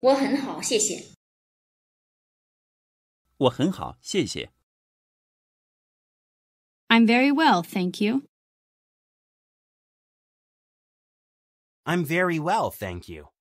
我很好，谢谢。我很好，谢谢。I'm very well, thank you. I'm very well, thank you.